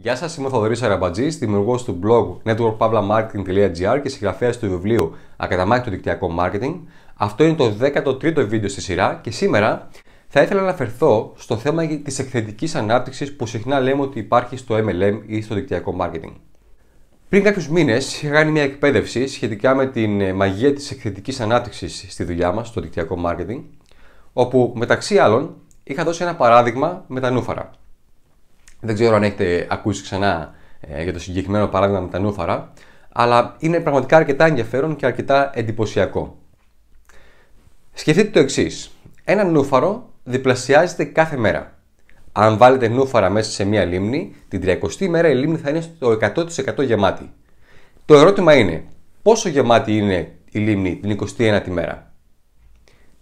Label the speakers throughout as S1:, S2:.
S1: Γεια σας, είμαι ο Θοδωρής Αραμπατζής, δημιουργός του blog networkpavlamarketing.gr και συγγραφέας του βιβλίου Ακαταμάχητο Δικτυακό Μάρκετινγκ. Αυτό είναι το 13ο βίντεο στη σειρά και σήμερα θα ήθελα να αναφερθώ στο θέμα της εκθετικής ανάπτυξης που συχνά λέμε ότι υπάρχει στο MLM ή στο δικτυακό marketing. Πριν κάποιους μήνες είχα κάνει μια εκπαίδευση σχετικά με την μαγεία της εκθετικής ανάπτυξης στη δουλειά μας, στο δικτυακό marketing, όπου μεταξύ άλλων είχα δώσει ένα παράδειγμα με τα νούφαρα. Δεν ξέρω αν έχετε ακούσει ξανά ε, για το συγκεκριμένο παράδειγμα με τα νούφαρα, αλλά είναι πραγματικά αρκετά ενδιαφέρον και αρκετά εντυπωσιακό. Σκεφτείτε το εξής. Ένα νούφαρο διπλασιάζεται κάθε μέρα. Αν βάλετε νούφαρα μέσα σε μία λίμνη, την 30η μέρα η λίμνη θα είναι στο 100% γεμάτη. Το ερώτημα είναι, πόσο γεμάτη είναι η λίμνη την 29η μέρα.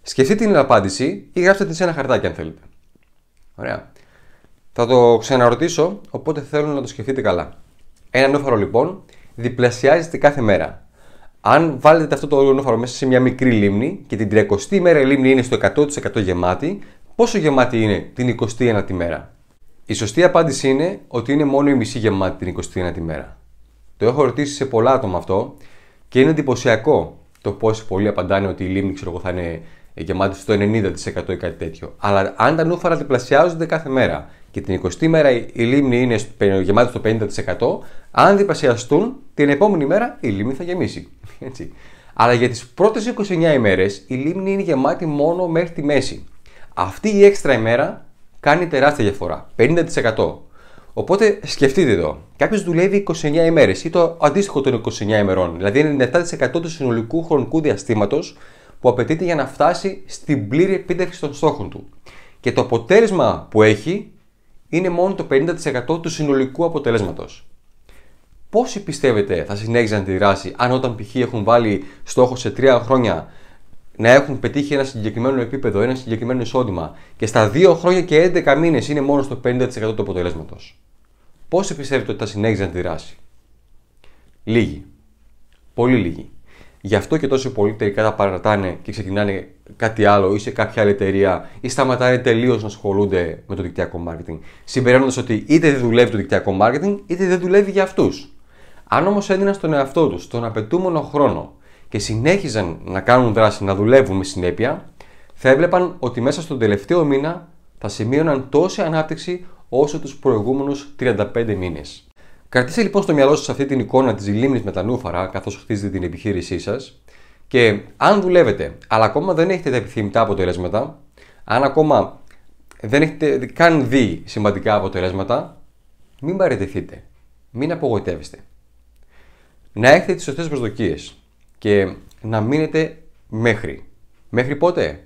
S1: Σκεφτείτε την απάντηση ή γράψτε την σε ένα χαρτάκι αν θέλετε. Ωραία. Θα το ξαναρωτήσω, οπότε θέλω να το σκεφτείτε καλά. Ένα νόφαρο λοιπόν διπλασιάζεται κάθε μέρα. Αν βάλετε αυτό το νόφαρο μέσα σε μια μικρή λίμνη και την 30η μέρα η λίμνη είναι στο 100% γεμάτη, πόσο γεμάτη είναι την 21η μέρα. Η σωστή απάντηση είναι ότι είναι μόνο η μισή γεμάτη την 29η μέρα. Το έχω ρωτήσει σε πολλά άτομα αυτό και είναι εντυπωσιακό το πόσοι πολλοί απαντάνε ότι η μιση γεματη την 21 η μερα το εχω ρωτησει ξέρω εγώ, θα είναι γεμάτη στο 90% ή κάτι τέτοιο. Αλλά αν τα νούφαρα διπλασιάζονται κάθε μέρα και την 20η μέρα η λίμνη είναι γεμάτη στο 50%, αν διπλασιαστούν, την επόμενη μέρα η λίμνη θα γεμίσει. Έτσι. Αλλά για τις πρώτες 29 ημέρες η λίμνη είναι γεμάτη μόνο μέχρι τη μέση. Αυτή η έξτρα ημέρα κάνει τεράστια διαφορά, 50%. Οπότε σκεφτείτε εδώ, κάποιος δουλεύει 29 ημέρες ή το αντίστοιχο των 29 ημερών, δηλαδή είναι 97% του συνολικού χρονικού διαστήματος που απαιτείται για να φτάσει στην πλήρη επίτευξη των στόχων του. Και το αποτέλεσμα που έχει είναι μόνο το 50% του συνολικού αποτελέσματος. Πόσοι πιστεύετε θα συνέχιζαν τη δράση αν όταν π.χ. έχουν βάλει στόχο σε 3 χρόνια να έχουν πετύχει ένα συγκεκριμένο επίπεδο, ένα συγκεκριμένο εισόδημα και στα 2 χρόνια και 11 μήνες είναι μόνο στο 50% του αποτελέσματος. Πόσοι πιστεύετε ότι θα συνέχιζαν τη δράση. Λίγοι. Πολύ λίγοι. Γι' αυτό και τόσοι πολλοί τελικά τα παρατάνε και ξεκινάνε κάτι άλλο ή σε κάποια άλλη εταιρεία ή σταματάνε τελείως να ασχολούνται με το δικτυακό marketing. Συμπεραίνοντας ότι είτε δεν δουλεύει το δικτυακό marketing, είτε δεν δουλεύει για αυτούς. Αν όμως έδιναν στον εαυτό τους τον απαιτούμενο χρόνο και συνέχιζαν να κάνουν δράση, να δουλεύουν με συνέπεια, θα έβλεπαν ότι μέσα στον τελευταίο μήνα θα σημείωναν τόση ανάπτυξη όσο τους προηγούμενους 35 μήνες. Κρατήστε λοιπόν στο μυαλό σας αυτή την εικόνα της λίμνης με τα νούφαρα καθώς χτίζετε την επιχείρησή σας και αν δουλεύετε, αλλά ακόμα δεν έχετε τα επιθυμητά αποτελέσματα, αν ακόμα δεν έχετε καν δει σημαντικά αποτελέσματα, μην παραιτηθείτε. Μην απογοητεύεστε. Να έχετε τις σωστές προσδοκίες και να μείνετε μέχρι. Μέχρι πότε?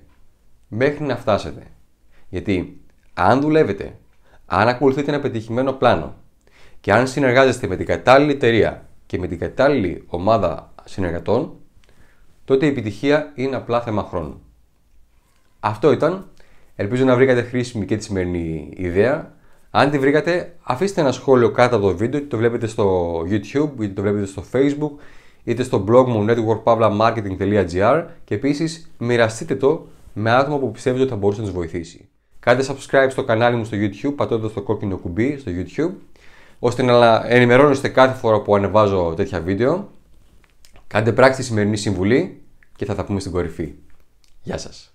S1: Μέχρι να φτάσετε. Γιατί αν δουλεύετε, αν ακολουθείτε ένα πετυχημένο πλάνο, και αν συνεργάζεστε με την κατάλληλη εταιρεία και με την κατάλληλη ομάδα συνεργατών, τότε η επιτυχία είναι απλά θέμα χρόνου. Αυτό ήταν. Ελπίζω να βρήκατε χρήσιμη και τη σημερινή ιδέα. Αν τη βρήκατε, αφήστε ένα σχόλιο κάτω από το βίντεο, είτε το βλέπετε στο YouTube, είτε το βλέπετε στο Facebook, είτε στο blog μου networkpavlamarketing.gr και επίσης μοιραστείτε το με άτομα που πιστεύετε ότι θα μπορούσε να τους βοηθήσει. Κάντε subscribe στο κανάλι μου στο YouTube, πατώντας το κόκκινο κουμπί στο YouTube ώστε να ενημερώνεστε κάθε φορά που ανεβάζω τέτοια βίντεο. Κάντε πράξη τη σημερινή συμβουλή και θα τα πούμε στην κορυφή. Γεια σας!